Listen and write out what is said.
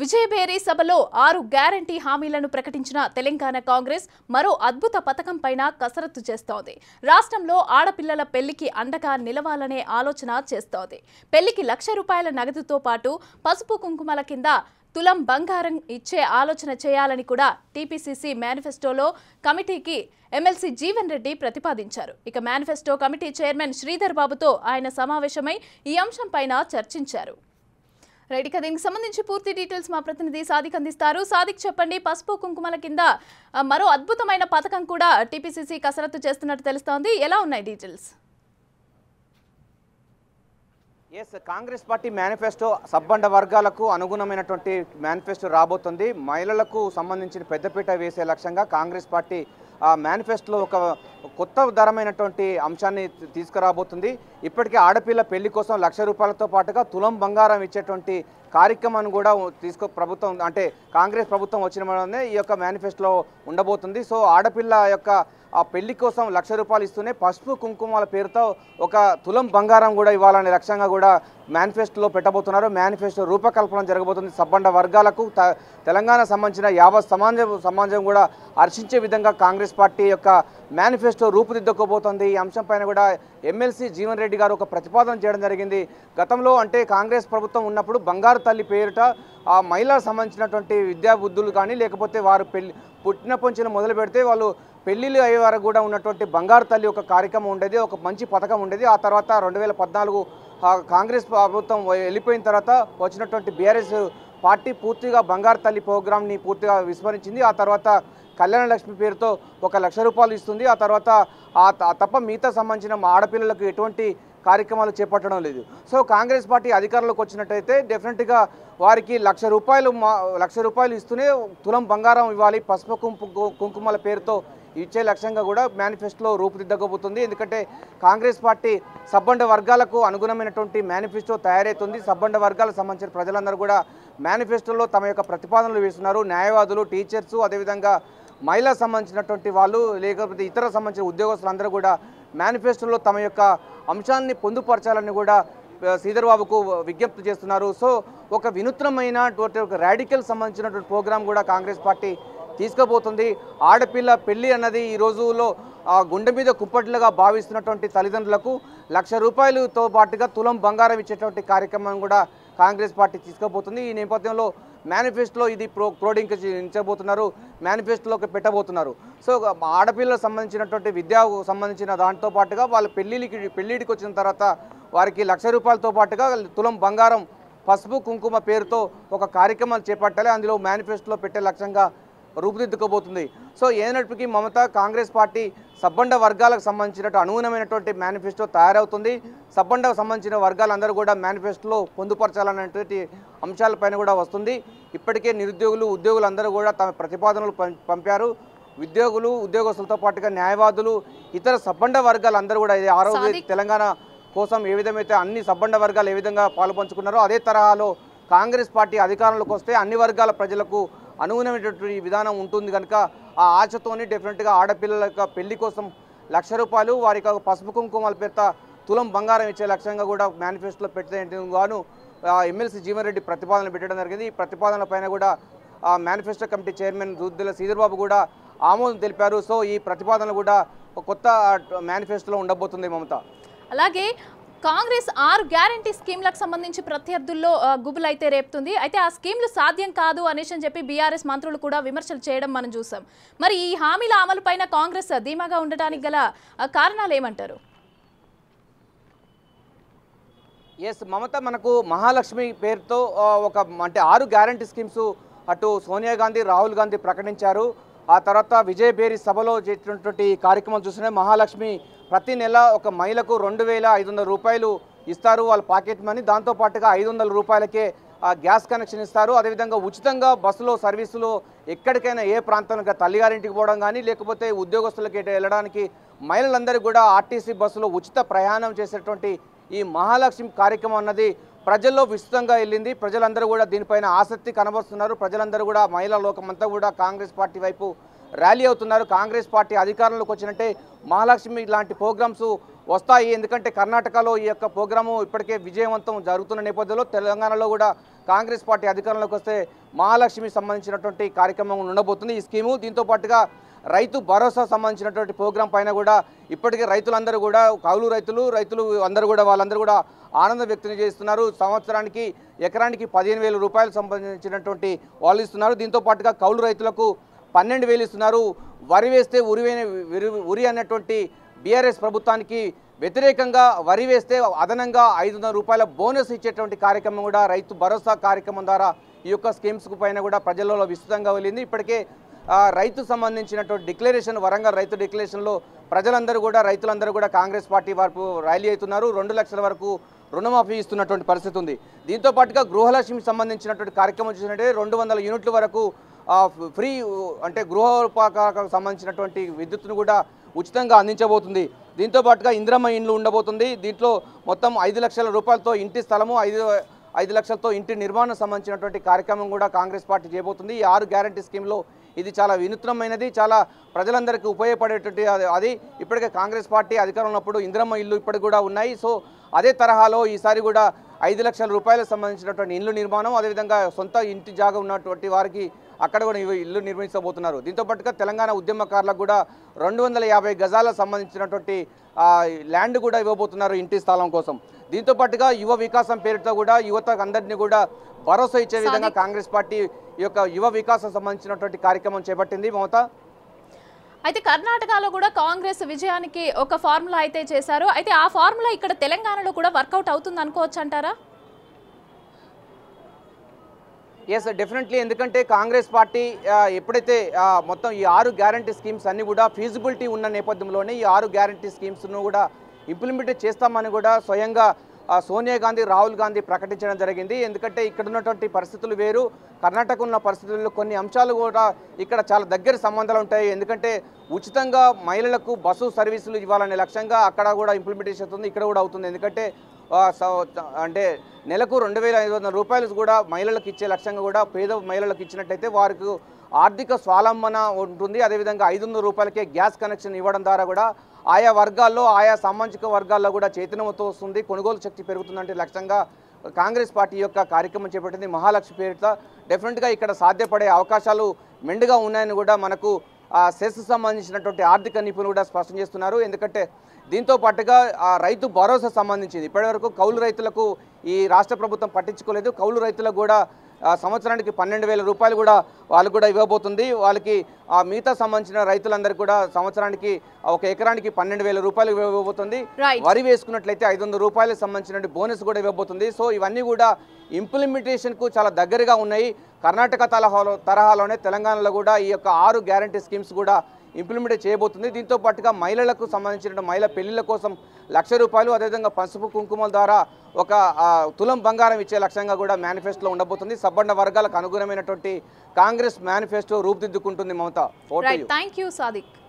విజయభేరి సభలో ఆరు గ్యారంటీ హామీలను ప్రకటించిన తెలంగాణ కాంగ్రెస్ మరో అద్భుత పథకం పైన కసరత్తు చేస్తోంది రాష్ట్రంలో ఆడపిల్లల పెళ్లికి అండగా నిలవాలనే ఆలోచన చేస్తోంది పెళ్లికి లక్ష రూపాయల నగదుతో పాటు పసుపు కుంకుమల కింద తులం బంగారం ఇచ్చే ఆలోచన చేయాలని కూడా టీపీసీసీ మేనిఫెస్టోలో కమిటీకి ఎమ్మెల్సీ జీవన్ రెడ్డి ప్రతిపాదించారు ఇక మేనిఫెస్టో కమిటీ చైర్మన్ శ్రీధర్ బాబుతో ఆయన సమావేశమై ఈ అంశంపైన చర్చించారు రైట్ ఇక దీనికి సంబంధించి పూర్తి డీటెయిల్స్ మా ప్రతినిధి సాదిక్ అందిస్తారు సాదిక్ చెప్పండి పసుపు కుంకుమల కింద మరో అద్భుతమైన పథకం కూడా టీపీసీసీ కసరత్తు చేస్తున్నట్టు తెలుస్తోంది ఎలా ఉన్నాయి డీటెయిల్స్ ఎస్ కాంగ్రెస్ పార్టీ మేనిఫెస్టో సబ్బండ వర్గాలకు అనుగుణమైనటువంటి మేనిఫెస్టో రాబోతుంది మహిళలకు సంబంధించిన పెద్దపీట వేసే లక్ష్యంగా కాంగ్రెస్ పార్టీ ఆ మేనిఫెస్టోలో ఒక కొత్త ధరమైనటువంటి అంశాన్ని తీసుకురాబోతుంది ఇప్పటికే ఆడపిల్ల పెళ్లి కోసం లక్ష రూపాయలతో పాటుగా తులం బంగారం ఇచ్చేటువంటి కార్యక్రమాన్ని కూడా తీసుకో ప్రభుత్వం అంటే కాంగ్రెస్ ప్రభుత్వం వచ్చిన వల్లనే ఈ యొక్క మేనిఫెస్టోలో ఉండబోతుంది సో ఆడపిల్ల యొక్క ఆ పెళ్లి కోసం లక్ష రూపాయలు ఇస్తూనే పసుపు కుంకుమల పేరుతో ఒక తులం బంగారం కూడా ఇవ్వాలనే లక్ష్యంగా కూడా మేనిఫెస్టోలో పెట్టబోతున్నారు మేనిఫెస్టో రూపకల్పన జరగబోతుంది సబ్బండ వర్గాలకు తెలంగాణ సంబంధించిన యావత్ సమాజం సమాజం కూడా హర్షించే విధంగా కాంగ్రెస్ పార్టీ యొక్క మేనిఫెస్టో రూపుదిద్దుకోబోతోంది ఈ అంశం పైన కూడా ఎమ్మెల్సీ జీవన్ రెడ్డి గారు ఒక ప్రతిపాదన చేయడం జరిగింది గతంలో అంటే కాంగ్రెస్ ప్రభుత్వం ఉన్నప్పుడు బంగారు తల్లి పేరిట ఆ మహిళలకు సంబంధించినటువంటి విద్యాబుద్ధులు కానీ లేకపోతే వారు పెళ్లి పుట్టినప్పటి మొదలు పెడితే వాళ్ళు పెళ్లిళ్ళు అయ్యే వరకు కూడా ఉన్నటువంటి బంగారు తల్లి ఒక కార్యక్రమం ఉండేది ఒక మంచి పథకం ఉండేది ఆ తర్వాత రెండు వేల కాంగ్రెస్ ప్రభుత్వం వెళ్ళిపోయిన తర్వాత వచ్చినటువంటి బీఆర్ఎస్ పార్టీ పూర్తిగా బంగారు తల్లి ప్రోగ్రామ్ని పూర్తిగా విస్మరించింది ఆ తర్వాత కళ్యాణ లక్ష్మి పేరుతో ఒక లక్ష రూపాయలు ఇస్తుంది ఆ తర్వాత ఆ తప్ప మిగతా సంబంధించిన ఆడపిల్లలకు ఎటువంటి కార్యక్రమాలు చేపట్టడం లేదు సో కాంగ్రెస్ పార్టీ అధికారంలోకి వచ్చినట్టయితే డెఫినెట్గా వారికి లక్ష రూపాయలు లక్ష రూపాయలు ఇస్తూనే తులం బంగారం ఇవ్వాలి పసుపు కుంకు కుంకుమల పేరుతో ఇచ్చే లక్ష్యంగా కూడా మేనిఫెస్టోలో రూపుదిద్దకపోతుంది ఎందుకంటే కాంగ్రెస్ పార్టీ సబ్బండ వర్గాలకు అనుగుణమైనటువంటి మేనిఫెస్టో తయారవుతుంది సబ్బండ వర్గాలకు సంబంధించిన ప్రజలందరూ కూడా మేనిఫెస్టోలో తమ యొక్క ప్రతిపాదనలు వేస్తున్నారు న్యాయవాదులు టీచర్సు అదేవిధంగా మహిళా సంబంధించినటువంటి వాళ్ళు లేకపోతే ఇతర సంబంధించిన ఉద్యోగస్తులందరూ కూడా మేనిఫెస్టోలో తమ యొక్క అంశాన్ని పొందుపరచాలని కూడా శ్రీధర్ బాబుకు విజ్ఞప్తి చేస్తున్నారు సో ఒక వినూత్నమైన ఒక రాడికల్ సంబంధించినటువంటి ప్రోగ్రాం కూడా కాంగ్రెస్ పార్టీ తీసుకోబోతుంది ఆడపిల్ల పెళ్లి అన్నది ఈ రోజుల్లో ఆ గుండె మీద కుప్పట్లుగా భావిస్తున్నటువంటి తల్లిదండ్రులకు లక్ష రూపాయలతో పాటుగా తులం బంగారం ఇచ్చేటువంటి కార్యక్రమం కూడా కాంగ్రెస్ పార్టీ తీసుకోబోతుంది ఈ నేపథ్యంలో మేనిఫెస్టోలో ఇది ప్రో క్రోడీకరించబోతున్నారు మేనిఫెస్టోలోకి పెట్టబోతున్నారు సో ఆడపిల్లలకు సంబంధించినటువంటి విద్యకు సంబంధించిన దాంతో పాటుగా వాళ్ళ పెళ్ళిళ్ళకి పెళ్ళిడికి వచ్చిన తర్వాత వారికి లక్ష రూపాయలతో పాటుగా తులం బంగారం పసుపు కుంకుమ పేరుతో ఒక కార్యక్రమాలు చేపట్టాలి అందులో మేనిఫెస్టోలో పెట్టే లక్ష్యంగా రూపుదిద్దుకోబోతుంది సో ఏనటికి మమత కాంగ్రెస్ పార్టీ సబ్బండ వర్గాలకు సంబంధించినట్టు అనుగుణమైనటువంటి మేనిఫెస్టో తయారవుతుంది సబ్బండకు సంబంధించిన వర్గాలందరూ కూడా మేనిఫెస్టోలో పొందుపరచాలనేటువంటి అంశాలపైన కూడా వస్తుంది ఇప్పటికే నిరుద్యోగులు ఉద్యోగులందరూ కూడా తమ ప్రతిపాదనలు పంపారు ఉద్యోగులు ఉద్యోగస్తులతో పాటుగా న్యాయవాదులు ఇతర సబ్బండ వర్గాలందరూ కూడా ఇది ఆరోగ్య తెలంగాణ కోసం ఏ విధమైతే అన్ని సబ్బండ వర్గాలు ఏ విధంగా పాలుపంచుకున్నారో అదే తరహాలో కాంగ్రెస్ పార్టీ అధికారంలోకి వస్తే అన్ని వర్గాల ప్రజలకు అనుగుణమైనటువంటి విధానం ఉంటుంది కనుక ఆ ఆశతోనే డెఫినెట్గా ఆడపిల్లల యొక్క పెళ్లి కోసం లక్ష రూపాయలు వారికి పసుపు కుంకుమల పేరుత తులం బంగారం ఇచ్చే లక్ష్యంగా కూడా మేనిఫెస్టోలో పెట్టడం గాను ఎమ్మెల్సీ జీవన్ రెడ్డి ప్రతిపాదన పెట్టడం జరిగింది ఈ ప్రతిపాదన పైన కూడా మేనిఫెస్టో కమిటీ చైర్మన్ రుద్దుల శ్రీధర్బాబు కూడా ఆమోదం తెలిపారు సో ఈ ప్రతిపాదనలు కూడా కొత్త మేనిఫెస్టోలో ఉండబోతుంది మమత అలాగే కాంగ్రెస్ ఆరు గ్యారంటీ స్కీమ్లకు సంబంధించి ప్రత్యర్థుల్లో గుబులు అయితే రేపుతుంది అయితే ఆ స్కీమ్లు సాధ్యం కాదు అనేసి అని చెప్పి బీఆర్ఎస్ మంత్రులు కూడా విమర్శలు చేయడం మనం చూసాం మరి ఈ హామీల అమలు కాంగ్రెస్ ధీమాగా ఉండటానికి గల కారణాలు ఏమంటారు ఎస్ మమత మనకు మహాలక్ష్మి పేరుతో ఒక అంటే ఆరు గ్యారంటీ స్కీమ్స్ అటు సోనియా గాంధీ రాహుల్ గాంధీ ప్రకటించారు ఆ తర్వాత విజయ్ బేరి సభలో చేసినటువంటి కార్యక్రమం చూసినా మహాలక్ష్మి ప్రతి నెల ఒక మహిళకు రెండు వేల ఐదు వందల రూపాయలు ఇస్తారు వాళ్ళ పాకెట్ మనీ దాంతోపాటుగా ఐదు వందల రూపాయలకే గ్యాస్ కనెక్షన్ ఇస్తారు అదేవిధంగా ఉచితంగా బస్సులో సర్వీసులో ఎక్కడికైనా ఏ ప్రాంతానికి తల్లిగారింటికి పోవడం కానీ లేకపోతే ఉద్యోగస్తులకి వెళ్ళడానికి మహిళలందరికీ కూడా ఆర్టీసీ బస్సులో ఉచిత ప్రయాణం చేసేటువంటి ఈ మహాలక్ష్మి కార్యక్రమం అన్నది ప్రజల్లో విస్తృతంగా వెళ్ళింది ప్రజలందరూ కూడా దీనిపైన ఆసక్తి కనబరుస్తున్నారు ప్రజలందరూ కూడా మహిళా లోకమంతా కూడా కాంగ్రెస్ పార్టీ వైపు ర్యాలీ అవుతున్నారు కాంగ్రెస్ పార్టీ అధికారంలోకి వచ్చినట్టే మహాలక్ష్మి ఇలాంటి ప్రోగ్రామ్స్ వస్తాయి ఎందుకంటే కర్ణాటకలో ఈ యొక్క ప్రోగ్రాము ఇప్పటికే విజయవంతం జరుగుతున్న నేపథ్యంలో తెలంగాణలో కూడా కాంగ్రెస్ పార్టీ అధికారంలోకి వస్తే మహాలక్ష్మి సంబంధించినటువంటి కార్యక్రమం ఉండబోతుంది ఈ స్కీము దీంతో పాటుగా రైతు భరోసా సంబంధించినటువంటి ప్రోగ్రాం పైన కూడా ఇప్పటికే రైతులందరూ కూడా కౌలు రైతులు రైతులు అందరూ కూడా వాళ్ళందరూ కూడా ఆనందం వ్యక్తం చేస్తున్నారు సంవత్సరానికి ఎకరానికి పదిహేను వేల రూపాయలు సంబంధించినటువంటి వాళ్ళు ఇస్తున్నారు దీంతో పాటుగా కౌలు రైతులకు పన్నెండు వేలు ఇస్తున్నారు వరి వేస్తే ఉరి ఉరి అన్నటువంటి బీఆర్ఎస్ ప్రభుత్వానికి వ్యతిరేకంగా వరి వేస్తే అదనంగా ఐదు వందల రూపాయల బోనస్ ఇచ్చేటువంటి కార్యక్రమం కూడా రైతు భరోసా కార్యక్రమం ద్వారా ఈ యొక్క స్కీమ్స్కు పైన కూడా ప్రజల్లో విస్తృతంగా వెళ్ళింది ఇప్పటికే రైతు సంబంధించినటువంటి డిక్లరేషన్ వరంగల్ రైతు డిక్లరేషన్లో ప్రజలందరూ కూడా రైతులందరూ కూడా కాంగ్రెస్ పార్టీ వరకు ర్యాలీ అవుతున్నారు రెండు లక్షల వరకు రుణమాఫీ ఇస్తున్నటువంటి పరిస్థితి ఉంది దీంతో పాటుగా గృహలక్ష్మికి సంబంధించినటువంటి కార్యక్రమం చూసినట్టే రెండు వందల యూనిట్ల వరకు ఫ్రీ అంటే గృహోపాకాలకు సంబంధించినటువంటి విద్యుత్ను కూడా ఉచితంగా అందించబోతుంది దీంతో పాటుగా ఇంద్రమ్మ ఇండ్లు ఉండబోతుంది దీంట్లో మొత్తం ఐదు లక్షల రూపాయలతో ఇంటి స్థలము ఐదు ఐదు లక్షలతో ఇంటి నిర్మాణం సంబంధించినటువంటి కార్యక్రమం కూడా కాంగ్రెస్ పార్టీ చేయబోతుంది ఈ ఆరు గ్యారంటీ స్కీమ్లో ఇది చాలా వినూత్నమైనది చాలా ప్రజలందరికీ ఉపయోగపడేటువంటి అది ఇప్పటికే కాంగ్రెస్ పార్టీ అధికారంలో ఉన్నప్పుడు ఇంద్రమ్మ ఇల్లు ఇప్పటికి కూడా ఉన్నాయి సో అదే తరహాలో ఈసారి కూడా ఐదు లక్షల రూపాయలకు సంబంధించినటువంటి ఇల్లు నిర్మాణం అదేవిధంగా సొంత ఇంటి జాగా ఉన్నటువంటి వారికి అక్కడ కూడా ఇల్లు నిర్మించబోతున్నారు దీంతో పాటుగా తెలంగాణ ఉద్యమకారులకు కూడా రెండు వందల యాభై గజాలకు సంబంధించినటువంటి ల్యాండ్ కూడా ఇవ్వబోతున్నారు ఇంటి స్థలం కోసం దీంతో పాటుగా యువ వికాసం పేరుతో కూడా యువత అందరినీ కూడా భరోసా ఇచ్చే విధంగా కాంగ్రెస్ పార్టీ యొక్క యువ వికాసం సంబంధించినటువంటి కార్యక్రమం చేపట్టింది మమత అయితే కర్ణాటకలో కూడా కాంగ్రెస్ విజయానికి ఒక ఫార్ములా అయితే చేశారు అయితే ఆ ఫార్ములా ఇక్కడ తెలంగాణలో కూడా వర్కౌట్ అవుతుంది అనుకోవచ్చు అంటారా ఎస్ డెఫినెట్లీ ఎందుకంటే కాంగ్రెస్ పార్టీ ఎప్పుడైతే మొత్తం ఈ ఆరు గ్యారంటీ స్కీమ్స్ అన్నీ కూడా ఫీజిబిలిటీ ఉన్న నేపథ్యంలోనే ఈ ఆరు గ్యారంటీ స్కీమ్స్ను కూడా ఇంప్లిమెంట్ చేస్తామని కూడా స్వయంగా సోనియా గాంధీ రాహుల్ గాంధీ ప్రకటించడం జరిగింది ఎందుకంటే ఇక్కడ ఉన్నటువంటి పరిస్థితులు వేరు కర్ణాటక ఉన్న పరిస్థితుల్లో కొన్ని అంశాలు కూడా ఇక్కడ చాలా దగ్గర సంబంధాలు ఉంటాయి ఎందుకంటే ఉచితంగా మహిళలకు బస్సు సర్వీసులు ఇవ్వాలనే లక్ష్యంగా అక్కడ కూడా ఇంప్లిమెంటేషన్ అవుతుంది ఇక్కడ కూడా అవుతుంది ఎందుకంటే అంటే నెలకు రెండు వేల ఐదు వందల రూపాయలు కూడా మహిళలకు ఇచ్చే లక్ష్యంగా కూడా పేద మహిళలకు ఇచ్చినట్టయితే వారికి ఆర్థిక స్వాలంబన ఉంటుంది అదేవిధంగా ఐదు వందల రూపాయలకే గ్యాస్ కనెక్షన్ ఇవ్వడం ద్వారా కూడా ఆయా వర్గాల్లో ఆయా సామాజిక వర్గాల్లో కూడా చైతన్యమతో వస్తుంది కొనుగోలు శక్తి పెరుగుతుందంటే లక్ష్యంగా కాంగ్రెస్ పార్టీ యొక్క కార్యక్రమం చేపట్టింది మహాలక్ష్మి పేరిట డెఫినెట్గా ఇక్కడ సాధ్యపడే అవకాశాలు మెండుగా ఉన్నాయని కూడా మనకు సెస్ సంబంధించినటువంటి ఆర్థిక నిపుణులు కూడా స్పష్టం చేస్తున్నారు ఎందుకంటే దీంతో పాటుగా రైతు భరోసా సంబంధించింది ఇప్పటివరకు కౌలు రైతులకు ఈ రాష్ట్ర ప్రభుత్వం పట్టించుకోలేదు కౌలు రైతులకు కూడా సంవత్సరానికి పన్నెండు వేల రూపాయలు కూడా వాళ్ళకు కూడా ఇవ్వబోతుంది వాళ్ళకి ఆ మిగతా సంబంధించిన రైతులందరూ కూడా సంవత్సరానికి ఒక ఎకరానికి పన్నెండు వేల రూపాయలు ఇవ్వబోతుంది వరి వేసుకున్నట్లయితే ఐదు వందల రూపాయలకు సంబంధించిన బోనస్ కూడా ఇవ్వబోతుంది సో ఇవన్నీ కూడా ఇంప్లిమెంటేషన్కు చాలా దగ్గరగా ఉన్నాయి కర్ణాటక తరహాలో తరహాలోనే తెలంగాణలో కూడా ఈ యొక్క ఆరు గ్యారంటీ స్కీమ్స్ కూడా ఇంప్లిమెంట్ చేయబోతుంది దీంతో పాటుగా మహిళలకు సంబంధించిన మహిళ పెళ్లిళ్ల కోసం లక్ష రూపాయలు అదేవిధంగా పసుపు కుంకుమల ద్వారా ఒక తులం బంగారం ఇచ్చే లక్ష్యంగా కూడా మేనిఫెస్టోలో ఉండబోతుంది సబ్బండ వర్గాలకు అనుగుణమైనటువంటి కాంగ్రెస్ మేనిఫెస్టో రూపుదిద్దుకుంటుంది మమత థ్యాంక్ యూ సాదిక్